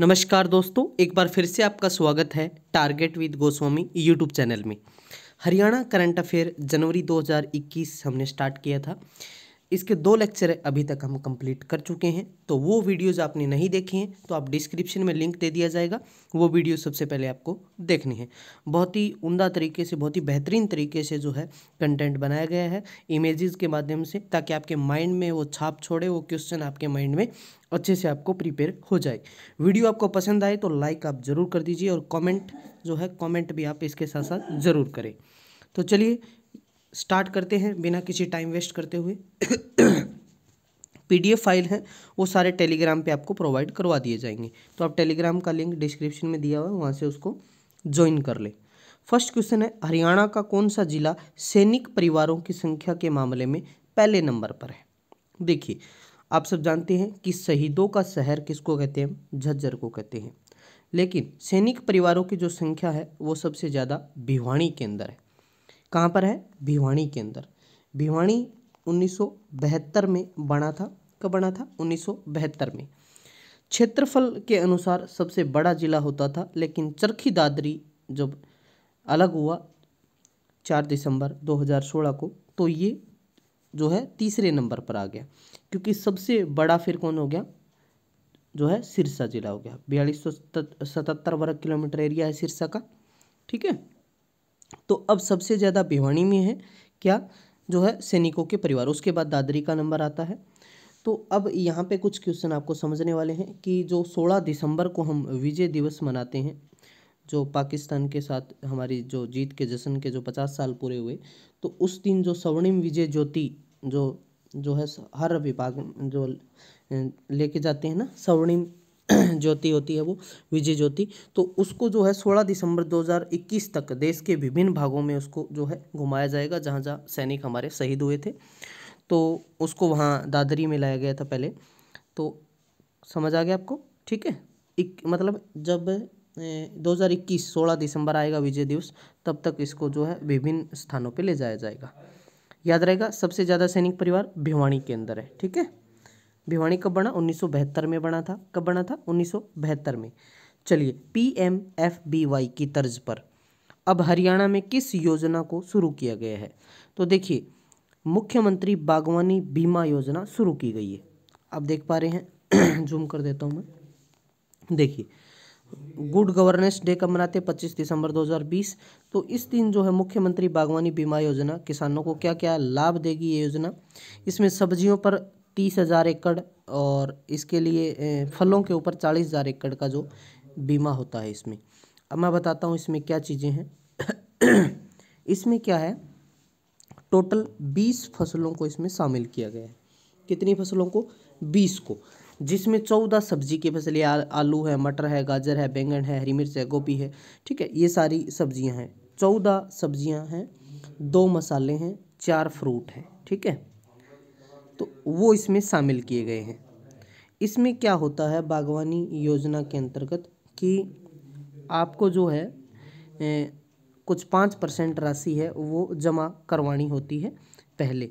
नमस्कार दोस्तों एक बार फिर से आपका स्वागत है target with Goswami YouTube channel में हरियाणा करंट अफेयर जनवरी 2021 हमने स्टार्ट किया था इसके दो लेक्चर अभी तक हम कंप्लीट कर चुके हैं तो वो वीडियोज़ आपने नहीं देखी हैं तो आप डिस्क्रिप्शन में लिंक दे दिया जाएगा वो वीडियो सबसे पहले आपको देखनी है बहुत ही उमदा तरीके से बहुत ही बेहतरीन तरीके से जो है कंटेंट बनाया गया है इमेजेस के माध्यम से ताकि आपके माइंड में वो छाप छोड़े वो क्वेश्चन आपके माइंड में अच्छे से आपको प्रिपेयर हो जाए वीडियो आपको पसंद आए तो लाइक आप ज़रूर कर दीजिए और कॉमेंट जो है कॉमेंट भी आप इसके साथ साथ ज़रूर करें तो चलिए स्टार्ट करते हैं बिना किसी टाइम वेस्ट करते हुए पीडीएफ फाइल है वो सारे टेलीग्राम पे आपको प्रोवाइड करवा दिए जाएंगे तो आप टेलीग्राम का लिंक डिस्क्रिप्शन में दिया हुआ है वहाँ से उसको ज्वाइन कर लें फर्स्ट क्वेश्चन है हरियाणा का कौन सा जिला सैनिक परिवारों की संख्या के मामले में पहले नंबर पर है देखिए आप सब जानते हैं कि शहीदों का शहर किसको कहते हैं झज्जर को कहते हैं लेकिन सैनिक परिवारों की जो संख्या है वो सबसे ज़्यादा भिवाणी के अंदर है कहाँ पर है भिवाणी के अंदर भिवाणी 1972 में बना था कब बना था 1972 में क्षेत्रफल के अनुसार सबसे बड़ा जिला होता था लेकिन चरखी दादरी जब अलग हुआ चार दिसंबर 2016 को तो ये जो है तीसरे नंबर पर आ गया क्योंकि सबसे बड़ा फिर कौन हो गया जो है सिरसा जिला हो गया बयालीस सौ सतहत्तर वर्ग किलोमीटर एरिया है सिरसा का ठीक है तो अब सबसे ज़्यादा भिवाणी में है क्या जो है सैनिकों के परिवार उसके बाद दादरी का नंबर आता है तो अब यहाँ पे कुछ क्वेश्चन आपको समझने वाले हैं कि जो 16 दिसंबर को हम विजय दिवस मनाते हैं जो पाकिस्तान के साथ हमारी जो जीत के जश्न के जो पचास साल पूरे हुए तो उस दिन जो स्वर्णिम विजय ज्योति जो जो है हर विभाग जो लेके जाते हैं ना स्वर्णिम ज्योति होती है वो विजय ज्योति तो उसको जो है 16 दिसंबर 2021 तक देश के विभिन्न भागों में उसको जो है घुमाया जाएगा जहाँ जहाँ सैनिक हमारे शहीद हुए थे तो उसको वहाँ दादरी में लाया गया था पहले तो समझ आ गया आपको ठीक है एक मतलब जब 2021 16 दिसंबर आएगा विजय दिवस तब तक इसको जो है विभिन्न स्थानों पे ले जाया जाएगा याद रहेगा सबसे ज़्यादा सैनिक परिवार भिवाणी के अंदर है ठीक है भिवानी कब बना 1972 में बना था कब बना था उन्नीस में चलिए P M F B Y की तर्ज पर अब हरियाणा में किस योजना को शुरू किया गया है तो देखिए मुख्यमंत्री बागवानी बीमा योजना शुरू की गई है आप देख पा रहे हैं जूम कर देता हूँ मैं देखिए गुड गवर्नेंस डे कब मनाते पच्चीस दिसंबर 2020 तो इस दिन जो है मुख्यमंत्री बागवानी बीमा योजना किसानों को क्या क्या लाभ देगी ये योजना इसमें सब्जियों पर तीस हज़ार एकड़ और इसके लिए फलों के ऊपर चालीस हज़ार एकड़ का जो बीमा होता है इसमें अब मैं बताता हूँ इसमें क्या चीज़ें हैं इसमें क्या है टोटल बीस फसलों को इसमें शामिल किया गया है कितनी फसलों को बीस को जिसमें चौदह सब्जी की फसलें आलू है मटर है गाजर है बैंगन है हरी मिर्च है गोभी है ठीक है ये सारी सब्जियां हैं चौदह सब्जियां हैं दो मसाले हैं चार फ्रूट हैं ठीक है तो वो इसमें शामिल किए गए हैं इसमें क्या होता है बागवानी योजना के अंतर्गत कि आपको जो है ए, कुछ पाँच परसेंट राशि है वो जमा करवानी होती है पहले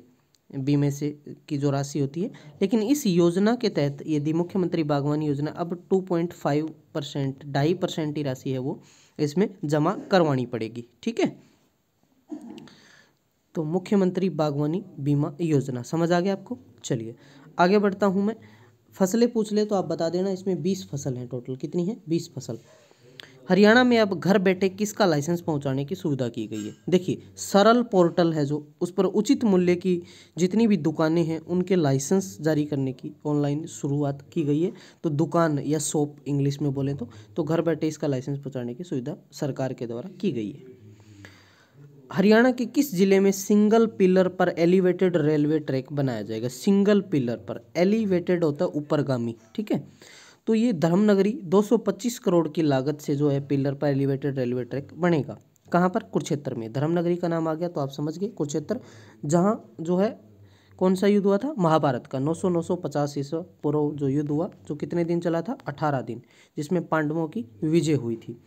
बीमे से की जो राशि होती है लेकिन इस योजना के तहत यदि मुख्यमंत्री बागवानी योजना अब टू पॉइंट फाइव परसेंट ढाई परसेंट की राशि है वो इसमें जमा करवानी पड़ेगी ठीक है तो मुख्यमंत्री बागवानी बीमा योजना समझ आ गया आपको चलिए आगे बढ़ता हूँ मैं फसलें पूछ ले तो आप बता देना इसमें बीस फसल हैं टोटल कितनी है बीस फसल हरियाणा में अब घर बैठे किसका लाइसेंस पहुंचाने की सुविधा की गई है देखिए सरल पोर्टल है जो उस पर उचित मूल्य की जितनी भी दुकानें हैं उनके लाइसेंस जारी करने की ऑनलाइन शुरुआत की गई है तो दुकान या शॉप इंग्लिश में बोलें तो तो घर बैठे इसका लाइसेंस पहुंचाने की सुविधा सरकार के द्वारा की गई है हरियाणा के किस जिले में सिंगल पिलर पर एलिवेटेड रेलवे ट्रैक बनाया जाएगा सिंगल पिलर पर एलिवेटेड होता है ऊपरगामी ठीक है तो ये धर्मनगरी 225 करोड़ की लागत से जो है पिलर पर एलिवेटेड रेलवे ट्रैक बनेगा कहाँ पर कुरुक्षेत्र में धर्मनगरी का नाम आ गया तो आप समझ गए कुरुक्षेत्र जहाँ जो है कौन सा युद्ध हुआ था महाभारत का 900 950 ईस्वी पूर्व जो युद्ध हुआ जो कितने दिन चला था 18 दिन जिसमें पांडवों की विजय हुई थी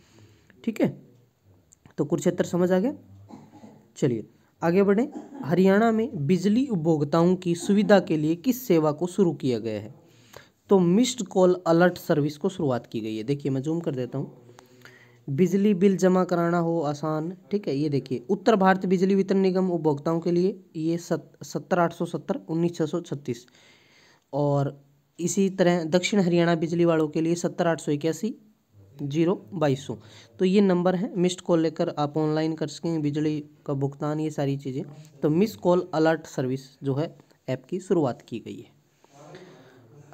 ठीक है तो कुरुक्षेत्र समझ आ गया चलिए आगे बढ़ें हरियाणा में बिजली उपभोक्ताओं की सुविधा के लिए किस सेवा को शुरू किया गया है तो मिस्ड कॉल अलर्ट सर्विस को शुरुआत की गई है देखिए मैं जूम कर देता हूँ बिजली बिल जमा कराना हो आसान ठीक है ये देखिए उत्तर भारत बिजली वितरण निगम उपभोक्ताओं के लिए ये सत सत्तर आठ सौ सत्तर उन्नीस छः सौ छत्तीस और इसी तरह दक्षिण हरियाणा बिजली वालों के लिए सत्तर आठ सौ इक्यासी जीरो बाईस सौ तो ये नंबर है मिस्ड कॉल लेकर आप ऑनलाइन कर सकें बिजली का भुगतान ये सारी चीज़ें तो मिस कॉल अलर्ट सर्विस जो है ऐप की शुरुआत की गई है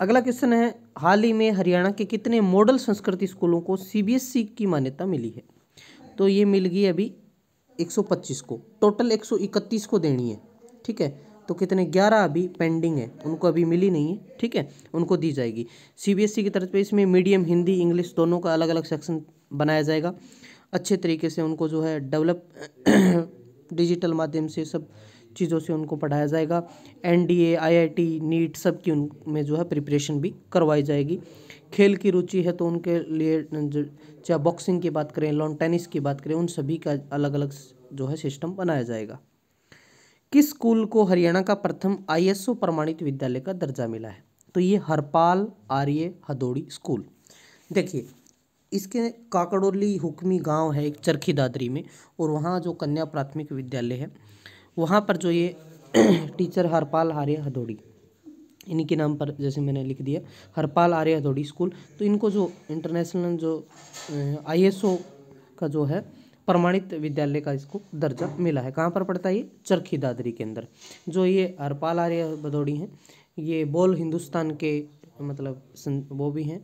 अगला क्वेश्चन है हाल ही में हरियाणा के कितने मॉडल संस्कृति स्कूलों को सीबीएसई e की मान्यता मिली है तो ये मिल गई अभी 125 को टोटल 131 को देनी है ठीक है तो कितने ग्यारह अभी पेंडिंग है उनको अभी मिली नहीं है ठीक है उनको दी जाएगी सीबीएसई e की तरफ से इसमें मीडियम हिंदी इंग्लिश दोनों का अलग अलग सेक्शन बनाया जाएगा अच्छे तरीके से उनको जो है डेवलप डिजिटल माध्यम से सब चीज़ों से उनको पढ़ाया जाएगा N D A I I T NEET सब की उनमें जो है प्रिपरेशन भी करवाई जाएगी खेल की रुचि है तो उनके लिए चाहे बॉक्सिंग की बात करें लॉन टेनिस की बात करें उन सभी का अलग अलग जो है सिस्टम बनाया जाएगा किस स्कूल को हरियाणा का प्रथम आईएसओ प्रमाणित विद्यालय का दर्जा मिला है तो ये हरपाल आर्य हदोड़ी स्कूल देखिए इसके काकड़ोली हुक्मी गांव है एक चरखी दादरी में और वहाँ जो कन्या प्राथमिक विद्यालय है वहाँ पर जो ये टीचर हरपाल आर्य हदोड़ी इन्हीं के नाम पर जैसे मैंने लिख दिया हरपाल आर्य हदोड़ी स्कूल तो इनको जो इंटरनेशनल जो आई का जो है प्रमाणित विद्यालय का इसको दर्जा मिला है कहाँ पर पड़ता है ये चरखी दादरी के अंदर जो ये हरपाल आर्य भदौड़ी हैं ये बोल हिंदुस्तान के मतलब वो भी हैं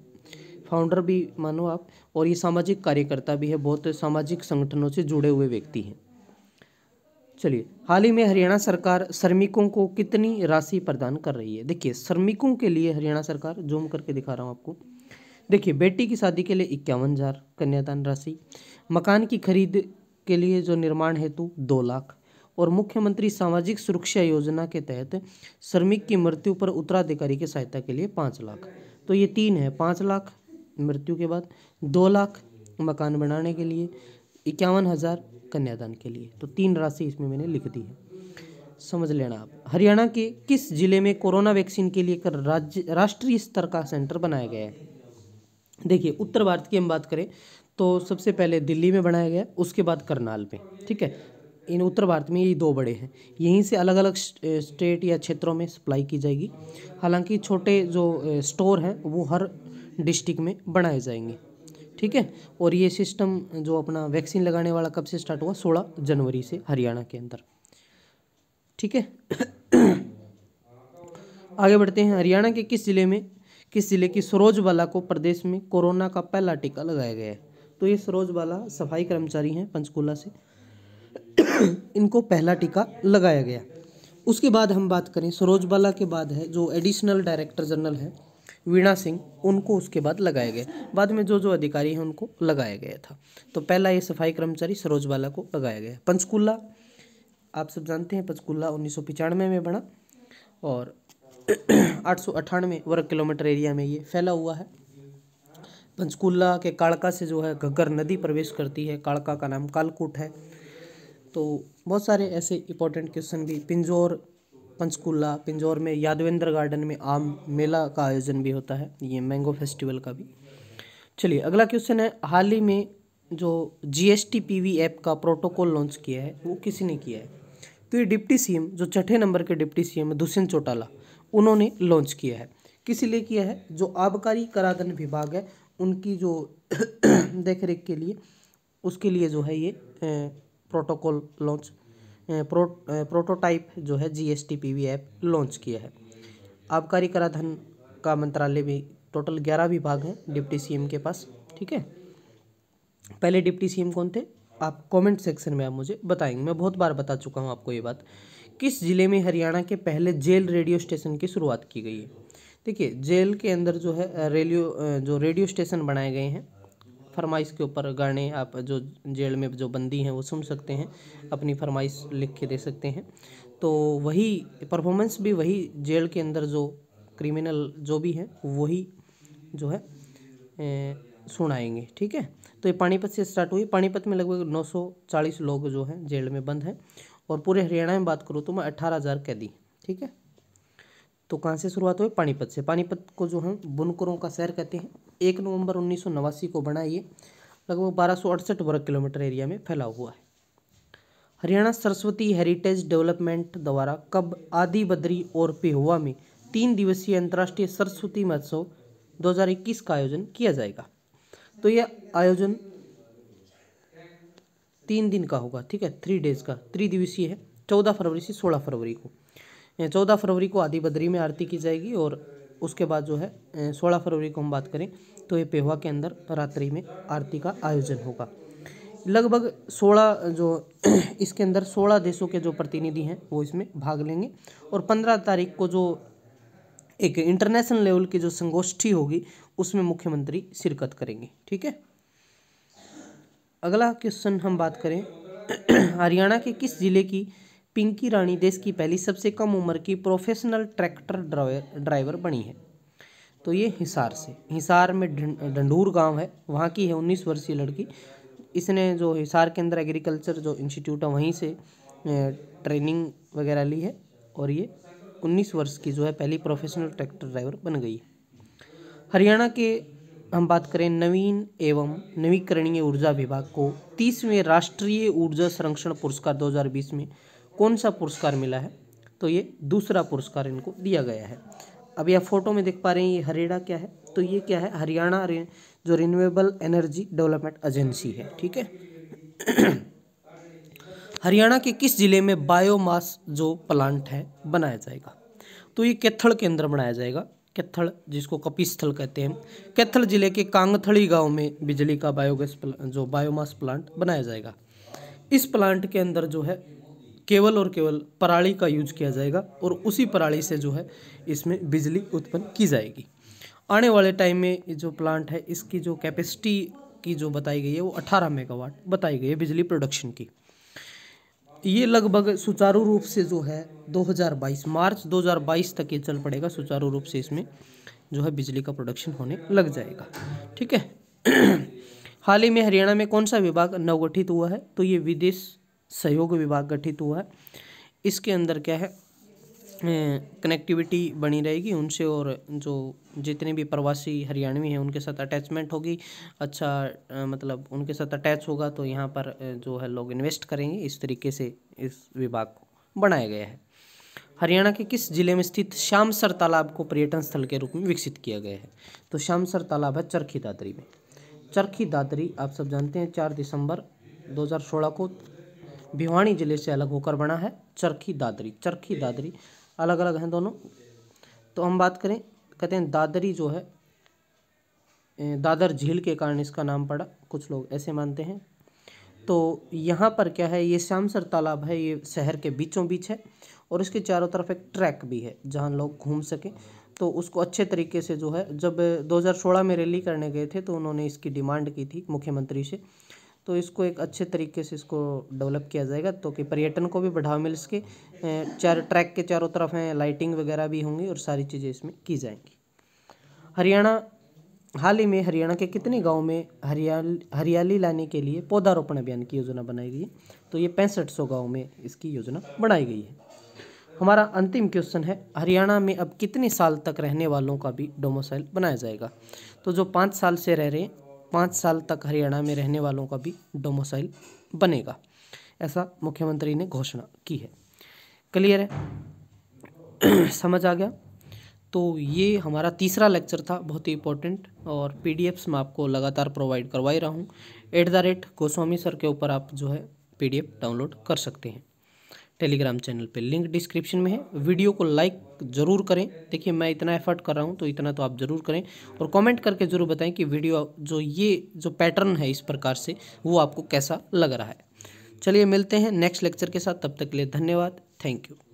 फाउंडर भी मानो आप और ये सामाजिक कार्यकर्ता भी है बहुत सामाजिक संगठनों से जुड़े हुए व्यक्ति हैं चलिए हाल ही में हरियाणा सरकार श्रमिकों को कितनी राशि प्रदान कर रही है देखिए श्रमिकों के लिए हरियाणा सरकार जूम करके दिखा रहा हूँ आपको देखिए बेटी की शादी के लिए इक्यावन हज़ार कन्यादान राशि मकान की खरीद के लिए जो निर्माण हेतु दो लाख और मुख्यमंत्री सामाजिक सुरक्षा योजना के तहत श्रमिक की मृत्यु पर उत्तराधिकारी की सहायता के लिए पाँच लाख तो ये तीन है पाँच लाख मृत्यु के बाद दो लाख मकान बनाने के लिए इक्यावन हज़ार कन्यादान के लिए तो तीन राशि इसमें मैंने लिख दी है समझ लेना आप हरियाणा के किस जिले में कोरोना वैक्सीन के लिए राज्य राष्ट्रीय स्तर का सेंटर बनाया गया है देखिए उत्तर भारत की हम बात करें तो सबसे पहले दिल्ली में बनाया गया उसके बाद करनाल में ठीक है इन उत्तर भारत में यही दो बड़े हैं यहीं से अलग अलग स्टेट या क्षेत्रों में सप्लाई की जाएगी हालांकि छोटे जो स्टोर हैं वो हर डिस्ट्रिक्ट में बनाए जाएंगे ठीक है और ये सिस्टम जो अपना वैक्सीन लगाने वाला कब से स्टार्ट हुआ सोलह जनवरी से हरियाणा के अंदर ठीक है आगे बढ़ते हैं हरियाणा के किस ज़िले में किस ज़िले की सरोजवाला को प्रदेश में कोरोना का पहला टीका लगाया गया है तो ये सरोजवाला सफाई कर्मचारी हैं पंचकूला से इनको पहला टीका लगाया गया उसके बाद हम बात करें सरोजवाला के बाद है जो एडिशनल डायरेक्टर जनरल है वीणा सिंह उनको उसके बाद लगाया गया बाद में जो जो अधिकारी हैं उनको लगाया गया था तो पहला ये सफाई कर्मचारी सरोजवाला को लगाया गया पंचकूला आप सब जानते हैं पंचकूला उन्नीस में बना और आठ सौ अठानवे वर्ग किलोमीटर एरिया में ये फैला हुआ है पंचकूला के कालका से जो है घग्गर नदी प्रवेश करती है कालका का नाम कालकूट है तो बहुत सारे ऐसे इंपॉर्टेंट क्वेश्चन भी पिंजौर पंचकूला पिंजौर में यादवेंद्र गार्डन में आम मेला का आयोजन भी होता है ये मैंगो फेस्टिवल का भी चलिए अगला क्वेश्चन है हाल ही में जो G S T P V app का प्रोटोकॉल लॉन्च किया है वो किसी ने किया है तो ये डिप्टी सीएम जो छठे नंबर के डिप्टी सीएम है दुष्यंत चौटाला उन्होंने लॉन्च किया है किस लिए किया है जो आबकारी कराधन विभाग है उनकी जो देख रेख के लिए उसके लिए जो है ये प्रोटोकॉल लॉन्च प्रो प्रोटोटाइप जो है G S T P V app launch किया है आबकारी कराधन का मंत्रालय भी टोटल ग्यारह विभाग हैं डिप्टी सीएम के पास ठीक है पहले डिप्टी सीएम कौन थे आप कमेंट सेक्शन में आप मुझे बताएंगे मैं बहुत बार बता चुका हूँ आपको ये बात किस ज़िले में हरियाणा के पहले जेल रेडियो स्टेशन की शुरुआत की गई है देखिए जेल के अंदर जो है रेडियो जो रेडियो स्टेशन बनाए गए हैं फरमाइश के ऊपर गाने आप जो जेल में जो बंदी हैं वो सुन सकते हैं अपनी फरमाइश लिख के दे सकते हैं तो वही परफॉर्मेंस भी वही जेल के अंदर जो क्रिमिनल जो भी हैं वही जो है ए, सुनाएंगे ठीक है तो ये पानीपत से स्टार्ट हुई पानीपत में लगभग 940 लोग जो हैं जेल में बंद हैं और पूरे हरियाणा में बात करूँ तो मैं अट्ठारह हज़ार कैदी ठीक है तो कहाँ से शुरुआत हुई पानीपत से पानीपत को जो हम बुनकरों का शहर कहते हैं एक नवंबर उन्नीस को बना ये लगभग बारह वर्ग किलोमीटर एरिया में फैला हुआ है हरियाणा सरस्वती हेरिटेज डेवलपमेंट द्वारा कब आदि बद्री और पेहुआ में तीन दिवसीय अंतर्राष्ट्रीय सरस्वती महोत्सव 2021 का आयोजन किया जाएगा तो यह आयोजन तीन दिन का होगा ठीक है थ्री डेज का त्रिदिवसीय है चौदह फरवरी से सोलह फरवरी को चौदह फरवरी को आदि बद्री में आरती की जाएगी और उसके बाद जो है सोलह फरवरी को हम बात करें तो ये पेहवा के अंदर रात्रि में आरती का आयोजन होगा लगभग सोलह जो इसके अंदर सोलह देशों के जो प्रतिनिधि हैं वो इसमें भाग लेंगे और पंद्रह तारीख को जो एक इंटरनेशनल लेवल की जो संगोष्ठी होगी उसमें मुख्यमंत्री शिरकत करेंगे ठीक है अगला क्वेश्चन हम बात करें हरियाणा के किस जिले की पिंकी रानी देश की पहली सबसे कम उम्र की प्रोफेशनल ट्रैक्टर ड्राइवर ड्राइवर बनी है तो ये हिसार से हिसार में ढंडूर गांव है वहाँ की है उन्नीस वर्षीय लड़की इसने जो हिसार के अंदर एग्रीकल्चर जो इंस्टीट्यूट है वहीं से ट्रेनिंग वगैरह ली है और ये उन्नीस वर्ष की जो है पहली प्रोफेशनल ट्रैक्टर ड्राइवर बन गई है हरियाणा के हम बात करें नवीन एवं नवीकरणीय ऊर्जा विभाग को तीसवें राष्ट्रीय ऊर्जा संरक्षण पुरस्कार 2020 में कौन सा पुरस्कार मिला है तो ये दूसरा पुरस्कार इनको दिया गया है अब यह फोटो में देख पा रहे हैं ये हरेड़ा क्या है तो ये क्या है हरियाणा जो रिन्यूएबल एनर्जी डेवलपमेंट एजेंसी है ठीक है हरियाणा के किस जिले में बायोमास जो प्लांट है बनाया जाएगा तो ये कैथड़ के अंदर बनाया जाएगा कैथल जिसको कपिस्थल कहते हैं कैथल जिले के कांगथड़ी गांव में बिजली का बायोगैस जो बायोमास प्लांट बनाया जाएगा इस प्लांट के अंदर जो है केवल और केवल पराली का यूज किया जाएगा और उसी पराली से जो है इसमें बिजली उत्पन्न की जाएगी आने वाले टाइम में जो प्लांट है इसकी जो कैपेसिटी की जो बताई गई है वो 18 मेगावाट बताई गई है बिजली प्रोडक्शन की ये लगभग सुचारू रूप से जो है 2022 मार्च 2022 तक ये चल पड़ेगा सुचारू रूप से इसमें जो है बिजली का प्रोडक्शन होने लग जाएगा ठीक है हाल ही में हरियाणा में कौन सा विभाग नवगठित हुआ है तो ये विदेश सहयोग विभाग गठित हुआ है इसके अंदर क्या है कनेक्टिविटी बनी रहेगी उनसे और जो जितने भी प्रवासी हरियाणवी हैं उनके साथ अटैचमेंट होगी अच्छा मतलब उनके साथ अटैच होगा तो यहाँ पर जो है लोग इन्वेस्ट करेंगे इस तरीके से इस विभाग को बनाया गया है हरियाणा के किस जिले में स्थित श्यामसर तालाब को पर्यटन स्थल के रूप में विकसित किया गया है तो श्यामसर तालाब है चरखी दादरी में चरखी दादरी आप सब जानते हैं चार दिसंबर दो को भिवानी जिले से अलग होकर बना है चरखी दादरी चरखी दादरी अलग अलग हैं दोनों तो हम बात करें कहते हैं दादरी जो है दादर झील के कारण इसका नाम पड़ा कुछ लोग ऐसे मानते हैं तो यहाँ पर क्या है ये श्यामसर तालाब है ये शहर के बीचों बीच है और इसके चारों तरफ एक ट्रैक भी है जहाँ लोग घूम सकें तो उसको अच्छे तरीके से जो है जब 2016 में रैली करने गए थे तो उन्होंने इसकी डिमांड की थी मुख्यमंत्री से तो इसको एक अच्छे तरीके से इसको डेवलप किया जाएगा तो कि पर्यटन को भी बढ़ावा मिल सके चार ट्रैक के चारों तरफ हैं लाइटिंग वगैरह भी होंगी और सारी चीज़ें इसमें की जाएंगी हरियाणा हाल ही में हरियाणा के कितने गाँव में हरियाली हरियाली लाने के लिए पौधारोपण अभियान की योजना बनाई गई है तो ये पैंसठ सौ गाँव में इसकी योजना बनाई गई है हमारा अंतिम क्वेश्चन है हरियाणा में अब कितने साल तक रहने वालों का भी डोमोसाइल बनाया जाएगा तो जो पाँच साल से रह रहे हैं पाँच साल तक हरियाणा में रहने वालों का भी डोमोसाइल बनेगा ऐसा मुख्यमंत्री ने घोषणा की है क्लियर है समझ आ गया तो ये हमारा तीसरा लेक्चर था बहुत ही इंपॉर्टेंट और पीडीएफ्स मैं आपको लगातार प्रोवाइड करवा ही रहा हूँ at the rate Goswami sir के ऊपर आप जो है पीडीएफ डाउनलोड कर सकते हैं टेलीग्राम चैनल पे लिंक डिस्क्रिप्शन में है वीडियो को लाइक ज़रूर करें देखिए मैं इतना एफर्ट कर रहा हूँ तो इतना तो आप ज़रूर करें और कमेंट करके ज़रूर बताएं कि वीडियो जो ये जो पैटर्न है इस प्रकार से वो आपको कैसा लग रहा है चलिए मिलते हैं नेक्स्ट लेक्चर के साथ तब तक के लिए धन्यवाद थैंक यू